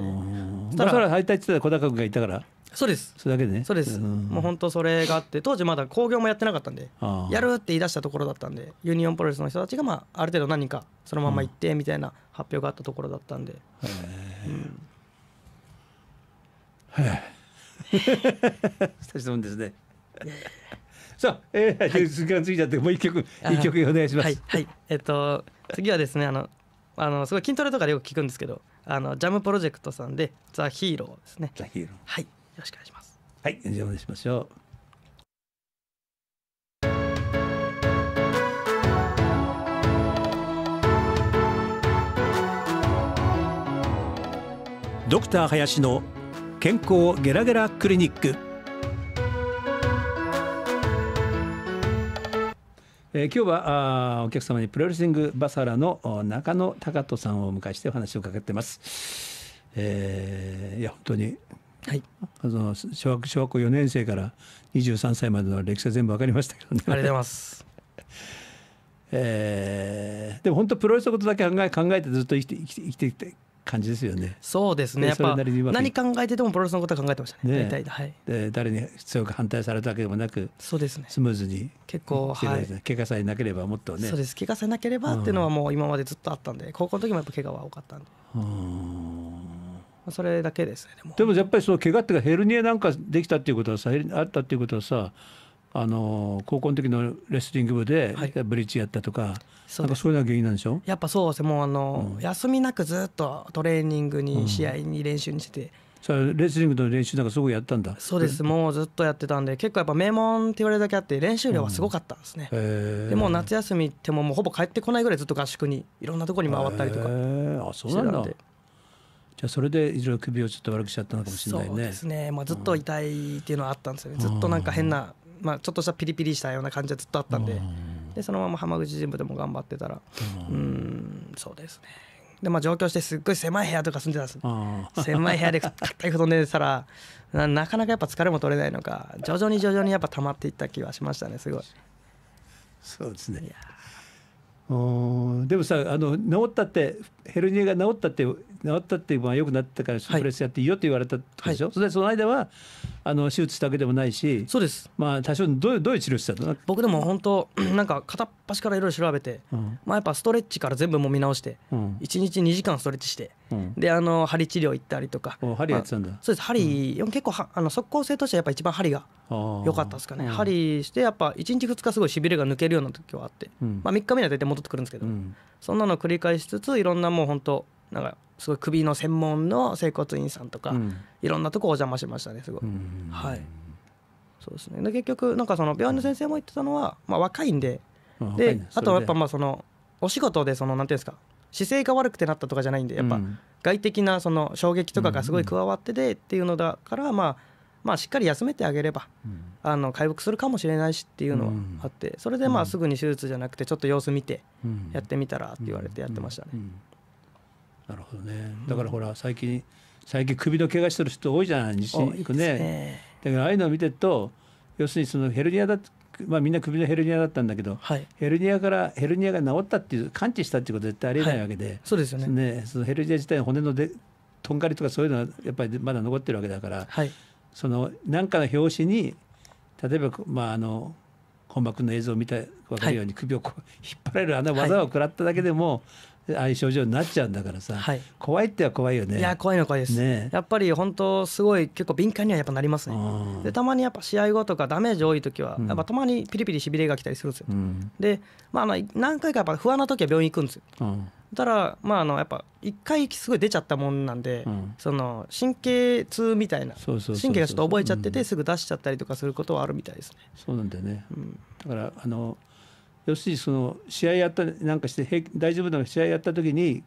でバサラ入りたいっつって小高君がいたからそうですそれだけでねそうです、もう本当それがあって当時まだ興行もやってなかったんでやるって言い出したところだったんでユニオンプロレスの人たちが、まあ、ある程度何かそのまま行ってみたいな発表があったところだったんで、うん、はいしたですね さあ、えー、はい、時間ついちゃってもう一曲一曲お願いします。はい、はい、えっ、と次はですねあのあのすごい筋トレとかでよく聞くんですけど、あのジャムプロジェクトさんでザヒーローですね。ザヒーロー。はい。よろしくお願いしますはい以上にしましょうドクター林の健康ゲラゲラクリニック、えー、今日はあお客様にプロレスリングバサラの中野貴人さんをお迎えしてお話を伺ってます、えー、いや本当にはい、あの小学小学校4年生から23歳までの歴史は全部分かりましたけどね。ありがとうございます。えー、でも本当プロレスのことだけ考え考えてずっと生きて生きて生きてきて感じですよね。そうですね。やっぱ何考えててもプロレスのことは考えてましたね。ねはい。で誰に強く反対されたわけでもなく、そうですね。スムーズに結構はい。怪我さえなければもっとね。そうです。怪我さえなければっていうのはもう今までずっとあったんで、高校の時もやっぱ怪我は多かったんで。うん。それだけですねでもでもやっぱりその怪我っていうかヘルニアなんかできたっていうことはさあったっていうことはさあの高校の時のレスリング部でブリッジやったとか、はい、なんかそういうのが原因なんでしょやっぱそうですねもうあの、うん、休みなくずっとトレーニングに試合に練習にしてて。うんレスリングの練習なんかすごいやったんだそうですもうずっとやってたんで結構やっぱ名門って言われるだけあって練習量はすごかったんですね、うん、でも夏休みってもうほぼ帰ってこないぐらいずっと合宿にいろんなところに回ったりとかあそうなんだじゃあそれでいろいろ首をちょっと悪くしちゃったのかもしれないね。そうですね、まあ、ずっと痛いっていうのはあったんですよね、ずっとなんか変な、まあ、ちょっとしたピリピリしたような感じはずっとあったんで,、でそのまま浜口ジムでも頑張ってたらうんそうですね。でまあ、上京してすっごい狭い部屋とか住んでたんです狭い部屋で硬いど寝でたらなかなかやっぱ疲れも取れないのか徐々に徐々にやっぱ溜まっていった気はしましたねすごいそうですねおでもさあの治ったってヘルニアが治ったって治ったっていうのは良くなったからプレスやっていいよって言われたでしょ、はい、そでその間はあの手術したわけでもないしそうですまあ多少どうどういう治療したの僕でも本当 なんか片っ端からいろいろ調べて、うん、まあやっぱストレッチから全部もみ直して、うん、1日2時間ストレッチして、うん、であの針治療行ったりとか、針やってたんだ、まあ、そうです針、うん、結構はあの即効性としてはやっぱ一番針が良かったですかね、針してやっぱ1日2日すごいしびれが抜けるような時はあって、まあ3日目には大体戻ってくるんですけど、そんなの繰り返しつついろんなもう本当なんかすごい首の専門の整骨院さんとか、うん、いろんなとこお邪魔しましたねすごい、はいそうですねで結局なんかその病院の先生も言ってたのは、まあ、若いんでであとはやっぱまあそのお仕事でそのなんていうんですか姿勢が悪くてなったとかじゃないんでやっぱ外的なその衝撃とかがすごい加わってでっていうのだからまあまあ、しっかり休めてあげれば、うん、あの回復するかもしれないしっていうのはあって、それでまあすぐに手術じゃなくてちょっと様子見てやってみたらって言われてやってましたね。なるほどねだからほら最近最近首の怪我してる人多いじゃないですか。ね、ね、だからああいうのを見てると要するにそのヘルニアだまあ、みんな首のヘルニアだったんだけど、はい、ヘルニアからヘルニアが治ったっていう完治したっていうことは絶対ありえないわけで、はい、そうですよね、ね、そのヘルニア自体の骨のでとんがりとかそういうのはやっぱりまだ残ってるわけだから、はい、その何かの表紙に例えば、まあ、あの本間君の映像を見た分かるように、首をこう 引っ張れるあの技を食らっただけでも、ああいう症状になっちゃうんだからさ、はい、怖いっては怖いよねいや怖いの怖いです、ね、やっぱり本当すごい結構敏感にはやっぱなりますね、でたまにやっぱ試合後とかダメージ多い時は、やっぱたまにピリピリしびれが来たりするんですよ、うん、で、まあ、あの何回かやっぱ不安な時は病院行くんですよ、うんただまああのやっぱ一回すごい出ちゃったもんなんで、うん、その神経痛みたいな神経がちょっと覚えちゃっててすぐ出しちゃったりとかすることはあるみたいですね。そうなんだよね、うん、だからあの要するにその試合やったなんかして大丈夫なの試合やった時に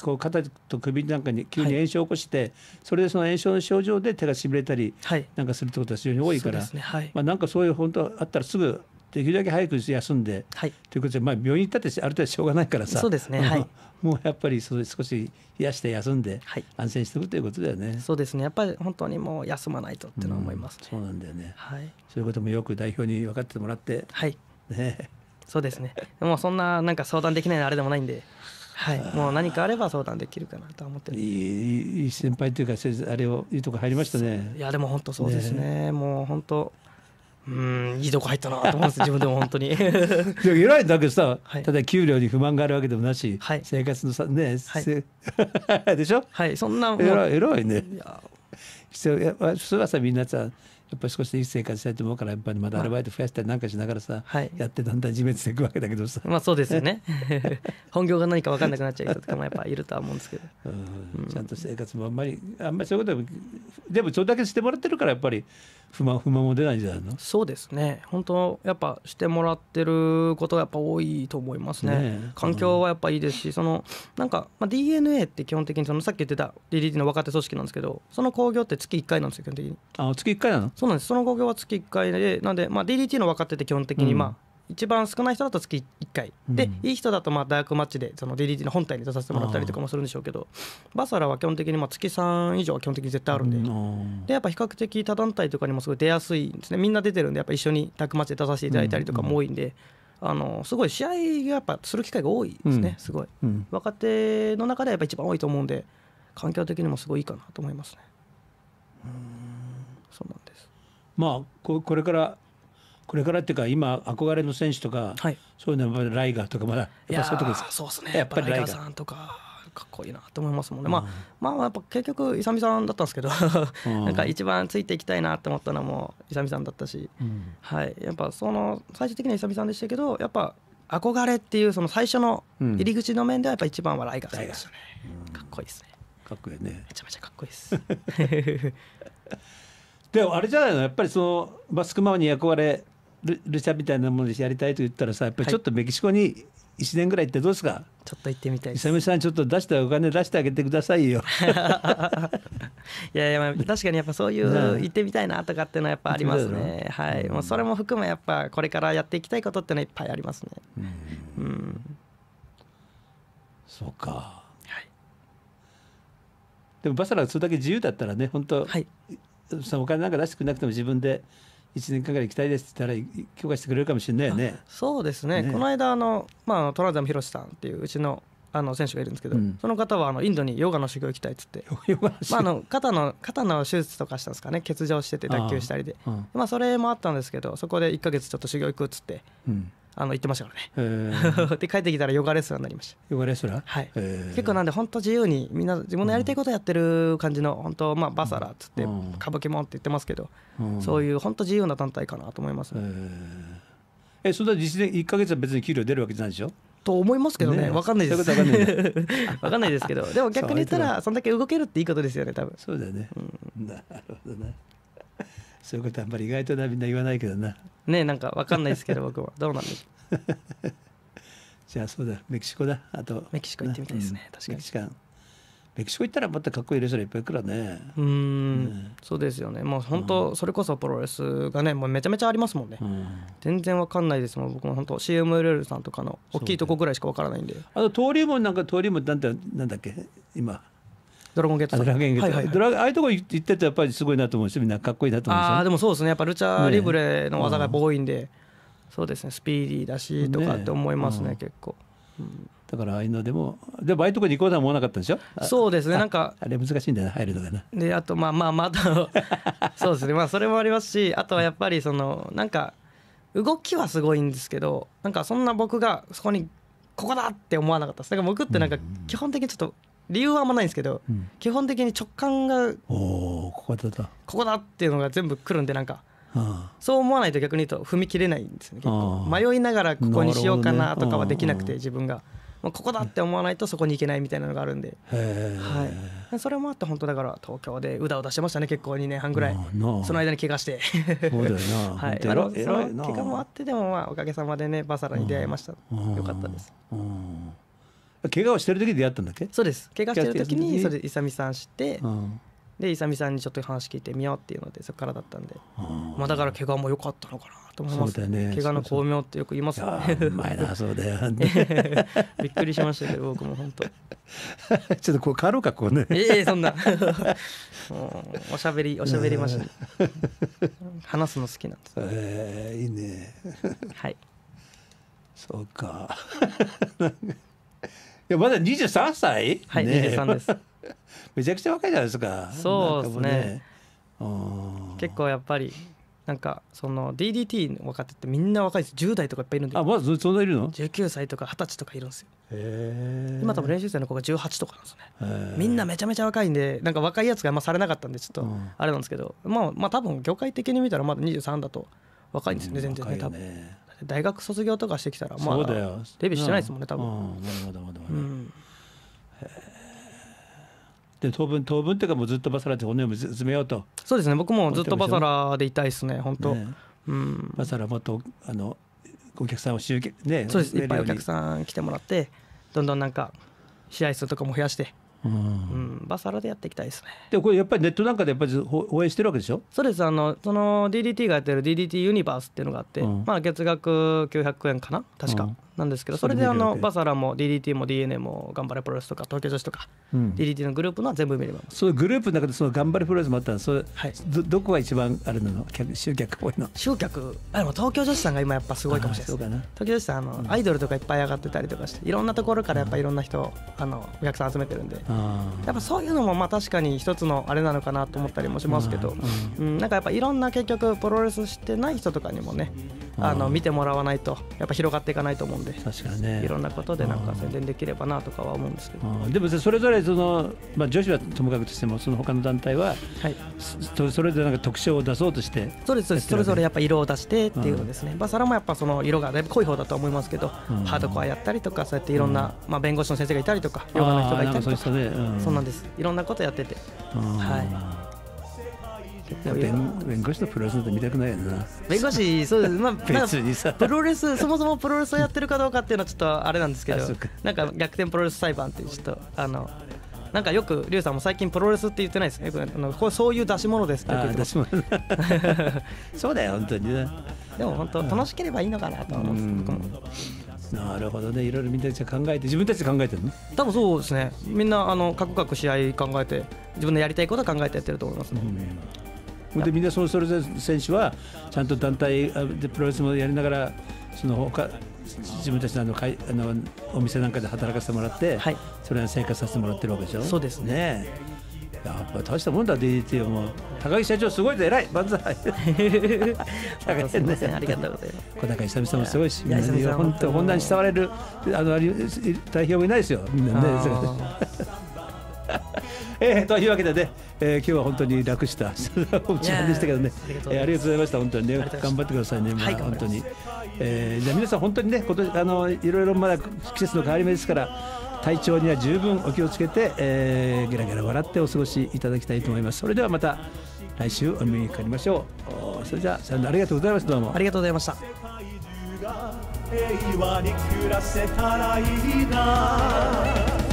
こう肩と首なんかに急に炎症を起こして、はい、それでその炎症の症状で手がしびれたりなんかするってことは非常に多いから、はいねはい、まあ、なんかそういう本当あったらすぐできるだけ早く休んで、はい、ということで、まあ、病院行ったってある程度しょうがないからさそうですね、はい、もうやっぱりそ少し冷やして休んで、はい、安静しておくということだよねそうですねやっぱり本当にもう休まないとっていうのは思います、ねうん、そうなんだよね、はい、そういうこともよく代表に分かってもらってはいねそうですねでもそんななんか相談できないのあれでもないんではい、もう何かあれば相談できるかなと思っていい先輩というかあれをいいとこ入りましたねいやでも本当そうですね、ね、もう本当うんいいとこ入ったなと思うんです 自分でも本当に。いられだけどさ、はい、ただ給料に不満があるわけでもなし、はい、生活のさね、はい、でしょはいそんな偉い偉いね。いやそれはさみんなさやっぱり少しいい生活したいと思うからやっぱりまだアルバイト増やしたりなんかしながらさ、はい、やってだんだん自滅していくわけだけどさまあそうですよね 本業が何か分かんなくなっちゃう人とかもやっぱいるとは思うんですけど、うん、ちゃんと生活もあんまりあんまりそういうことでもでもそれだけしてもらってるからやっぱり不満不満も出ないんじゃないのそうですね本当やっぱしてもらってることがやっぱ多いと思いますね、ね、環境はやっぱいいですし、うん、そのなんか、まあ、DNA って基本的にそのさっき言ってた DDT の若手組織なんですけどその興行って月1回なんですよ基本的にあ月1回なのそうなんですその5行は月1回でなので、まあ、DDT の分かってて、基本的に、まあ、うん一番少ない人だと月1回、うん、でいい人だとまあ大学マッチでその DDT の本体に出させてもらったりとかもするんでしょうけどバサラは基本的にまあ月3以上は基本的に絶対あるんでうん、でやっぱ比較的他団体とかにもすごい出やすいですねみんな出てるんでやっぱ一緒に大学マッチで出させていただいたりとかも多いんで。うん、あのすごい試合がやっぱする機会が多いですね、すごい、若手の中ではやっぱ一番多いと思うんで環境的にもすごいいいかなと思いますねそうなんですまあここれからこれからっていうか今憧れの選手とか、はい、そういうのはライガーとかまだやっぱそういうとこですかそうですねやっぱりライガーさんとかかっこいいなと思いますもんね、まあ、まあやっぱ結局勇美さんだったんですけど なんか一番ついていきたいなと思ったのも勇美さんだったし、うん、はい、やっぱその最終的には勇美さんでしたけどやっぱ憧れっていうその最初の入り口の面ではやっぱ一番はライガーさんでしね、うん、かっこいいですねかっこいいねめちゃめちゃかっこいいです であれじゃないのやっぱりそのバスクママに憧れルルシャみたいなものでやりたいと言ったらさやっぱりちょっとメキシコに1年ぐらい行ってどうですかちょっと行ってみたいです勇さんちょっと出してお金出してあげてくださいよ いやいやまあ、確かにやっぱそういう行ってみたいなとかっていうのはやっぱありますねはい、もうそれも含めやっぱこれからやっていきたいことってのはいっぱいありますねうん、うん、そうかはいでもバサラそれだけ自由だったらね本当、はい、そのお金なんか出してくれなくても自分で1年間ぐらい行きたいですって言ったら許可してくれるかもしれないよね。そうですね、ね、この間あの、まあ、トラザムヒロシさんっていううちのあの選手がいるんですけど、うん、その方はあのインドにヨガの修行行きたいっつって まあ、あの肩の肩の手術とかしたんですかね欠場してて脱臼したりでまあ、それもあったんですけどそこで1か月ちょっと修行行くっつって、うあの行ってましたからね、で帰ってきたらヨガレスラーになりましたヨガレスラーはい、結構なんで本当自由にみんな自分のやりたいことやってる感じの、本当まあバサラっつって歌舞伎もんって言ってますけど、そういう本当自由な団体かなと思います、えそれは実際一か月は別に給料出るわけじゃないでしょと思いますけどね、わかんないです分かんない かんないですけどでも逆に言ったらそんだけ動けるっていいことですよね多分そうだよね、なるほどねそういうことあんまり意外となみんな言わないけどなねなんかわかんないですけど僕はどうなんでしょうじゃあそうだメキシコだあとメキシコ行ってみたいですね、うん、確かにメキシカンメキシコ行ったらまたかっこいいレストランいっぱい来るねうん、そうですよねもう本当それこそプロレスがねもうめちゃめちゃありますもんね、うん、全然わかんないですもん僕も本当 CMLL さんとかの大きいとこぐらいしかわからないんで、あと登竜門なんか登竜門なんてなんだっけ今ドラゴンゲットドラああいうとこ行っててやっぱりすごいなと思うしみんなかっこいいなと思うああでもそうですねやっぱルチャーリブレの技が多いんで、ね、そうですねスピーディーだしとかって思いますね、ね、結構、うん、だからああいうのでもでもああいうとこに行こうとは思わなかったんでしょそうですねなんかあれ難しいんだよな入るのがなであとまあまあまた そうですねまあそれもありますしあとはやっぱりそのなんか動きはすごいんですけどなんかそんな僕がそこにここだって思わなかったですだから僕ってなんか基本的にちょっと理由はあんまないんですけど、うん、基本的に直感がおここだここだっていうのが全部来るんでなんかそう思わないと逆に言うと踏み切れないんですね結構迷いながらここにしようかなとかはできなくて自分が。まあ、ここだって思わないとそこに行けないみたいなのがあるんで、はい、それもあって本当だから東京でうだうだしてましたね結構2年半ぐらいその間に怪我してそうだよな、はい、怪我もあってでもまあおかげさまでねバサラに出会いましたよかったです。うん怪我をしてる時出会ったんだっけそうです怪我してる時にそれで勇さんして、うん、で勇さんにちょっと話聞いてみようっていうのでそこからだったんで、うん、まあだから怪我も良かったのかなと思います、ね、怪我の巧妙ってよく言いますよねうまいなそうだよ、ね、びっくりしましたけど僕も本当 ちょっとこう変わろうかこうねええー、そんな おしゃべりおしゃべりまし話すの好きなんです、ええー、いいねはいそうかやまだ23歳はい、ね、23です めちゃくちゃ若いじゃないですかそうですねね結構やっぱりなんかその DDT の若手ってみんな若いです10代とかいっぱいいるんであまだそんないるの ?19 歳とか20歳とかいるんですよ今多分練習生の子が18とかなんですねみんなめちゃめちゃ若いんでなんか若いやつがあんまされなかったんでちょっとあれなんですけど、うん、まあまあ多分業界的に見たらまだ23だと若いんですよね、うん、全然ね多分。大学卒業とかしてきたらまあデビューしてないですもんね多分、うん、まだまだまだまだ、うん、で当分当分っていうかもうずっとバサラで骨を詰めようとそうですね僕もずっとバサラでいたいですね本当、ね、うん、バサラもっとあのお客さんを集客ねそうですいっぱいお客さん来てもらってどんどんなんか試合数とかも増やしてうん、バサラでやっていきたいですねでこれやっぱりネットなんかでやっぱり応援してるわけでしょそうですあのその DDT がやってる DDT ユニバースっていうのがあって、まあ月額900円かな確か、なんですけどそれであのバサラも DDT も DNA も頑張れプロレスとか東京女子とか、DDT のグループのは全部見れます。そのグループの中でその頑張れプロレスもあったらそれ、はい、どどこが一番あれなの客集客っぽいの集客あでも東京女子さんが今やっぱすごいかもしれないです東京女子さんあの、アイドルとかいっぱい上がってたりとかしていろんなところからやっぱいろんな人あのお客さん集めてるんでやっぱそういうのもまあ確かに一つのあれなのかなと思ったりもしますけど、うん、なんかやっぱいろんな結局プロレスしてない人とかにもねあの見てもらわないとやっぱ広がっていかないと思うんで確かに、ね、いろんなことでなんか宣伝できればなとかは思うんですけどでもそれぞれその、まあ、女子はともかくとしてもその他の団体は、はい、そそれぞれなんか特徴を出そうとしてそうですそうですそれぞれやっぱ色を出してっていうのですね、まあ、それもやっぱその色がだいぶ濃い方だと思いますけど、ハードコアやったりとかそうやっていろんな、まあ、弁護士の先生がいたりとかヨガの人がいたりとかそうなんですいろんなことやってて。はい弁弁護士とプロレスなんて見たくないよな弁護士そうです まあ別にさプロレスそもそもプロレスをやってるかどうかっていうのはちょっとあれなんですけどなんか逆転プロレス裁判ってちょっとあのなんかよくリさんも最近プロレスって言ってないですねあのこれそういう出し物ですって言って そうだよ本当にねでも本当楽しければいいのかなと思うんですなるほどね、いろいろみんなで考えて、自分たちで考えてるの多分そうですね、みんな、あの、かくかく試合考えて、自分のやりたいことは考えてやってると思いますね。うんでみんなそのそれぞれ選手はちゃんと団体でプロレスもやりながらその他自分たちのあのかいあのお店なんかで働かせてもらって、はい、それは生活させてもらってるわけでしょそうですね、ね、やっぱ大したもんだ DDT はもう高木社長すごいで偉い万歳木変ねありがとうございます 小高久々もすごいしみんな本当本んに慕われるあのあり代表もいないですよみんなね えー、というわけでね、えー、今日は本当に楽した時間 でしたけどね、えー、ありがとうございました本当にね頑張ってくださいね、まあ、はい、本当に、えー、じゃあ皆さん本当にね今年あのいろいろまだ季節の変わり目ですから体調には十分お気をつけて、えー、ゲラゲラ笑ってお過ごしいただきたいと思いますそれではまた来週お目にかかりましょうそれじゃあありがとうございましたどうもありがとうございました平和に暮らせたらいいな